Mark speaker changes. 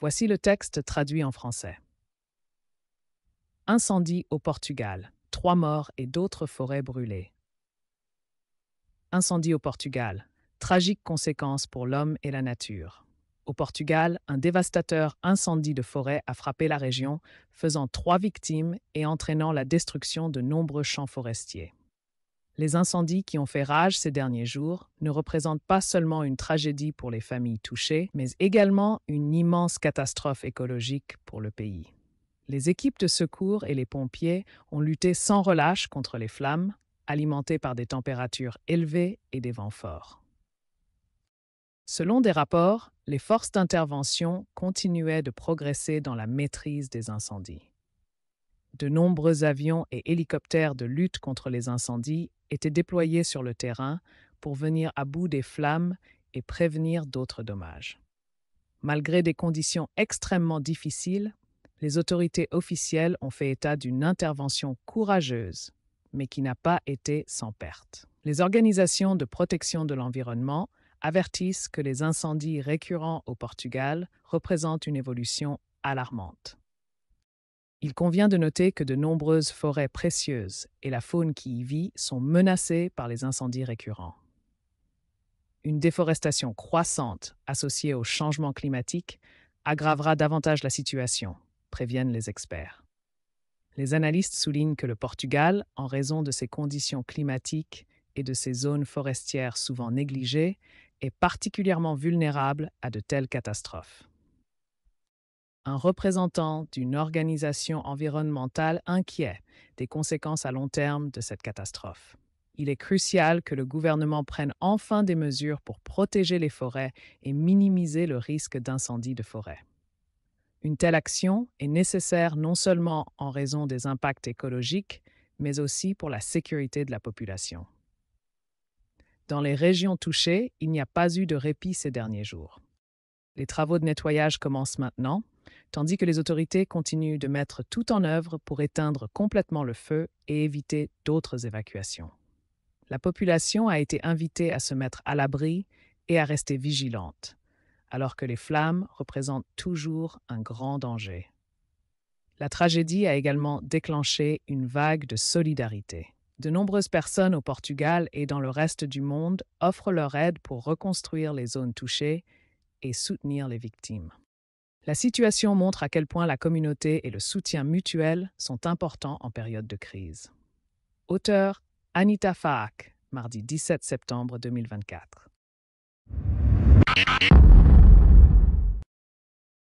Speaker 1: Voici le texte traduit en français. Incendie au Portugal, trois morts et d'autres forêts brûlées. Incendie au Portugal, tragiques conséquences pour l'homme et la nature. Au Portugal, un dévastateur incendie de forêt a frappé la région, faisant trois victimes et entraînant la destruction de nombreux champs forestiers les incendies qui ont fait rage ces derniers jours ne représentent pas seulement une tragédie pour les familles touchées, mais également une immense catastrophe écologique pour le pays. Les équipes de secours et les pompiers ont lutté sans relâche contre les flammes, alimentées par des températures élevées et des vents forts. Selon des rapports, les forces d'intervention continuaient de progresser dans la maîtrise des incendies de nombreux avions et hélicoptères de lutte contre les incendies étaient déployés sur le terrain pour venir à bout des flammes et prévenir d'autres dommages. Malgré des conditions extrêmement difficiles, les autorités officielles ont fait état d'une intervention courageuse, mais qui n'a pas été sans perte. Les organisations de protection de l'environnement avertissent que les incendies récurrents au Portugal représentent une évolution alarmante. Il convient de noter que de nombreuses forêts précieuses et la faune qui y vit sont menacées par les incendies récurrents. Une déforestation croissante associée au changement climatique aggravera davantage la situation, préviennent les experts. Les analystes soulignent que le Portugal, en raison de ses conditions climatiques et de ses zones forestières souvent négligées, est particulièrement vulnérable à de telles catastrophes un représentant d'une organisation environnementale inquiet des conséquences à long terme de cette catastrophe. Il est crucial que le gouvernement prenne enfin des mesures pour protéger les forêts et minimiser le risque d'incendie de forêt. Une telle action est nécessaire non seulement en raison des impacts écologiques, mais aussi pour la sécurité de la population. Dans les régions touchées, il n'y a pas eu de répit ces derniers jours. Les travaux de nettoyage commencent maintenant tandis que les autorités continuent de mettre tout en œuvre pour éteindre complètement le feu et éviter d'autres évacuations. La population a été invitée à se mettre à l'abri et à rester vigilante, alors que les flammes représentent toujours un grand danger. La tragédie a également déclenché une vague de solidarité. De nombreuses personnes au Portugal et dans le reste du monde offrent leur aide pour reconstruire les zones touchées et soutenir les victimes. La situation montre à quel point la communauté et le soutien mutuel sont importants en période de crise. Auteur Anita Faak, mardi 17 septembre 2024.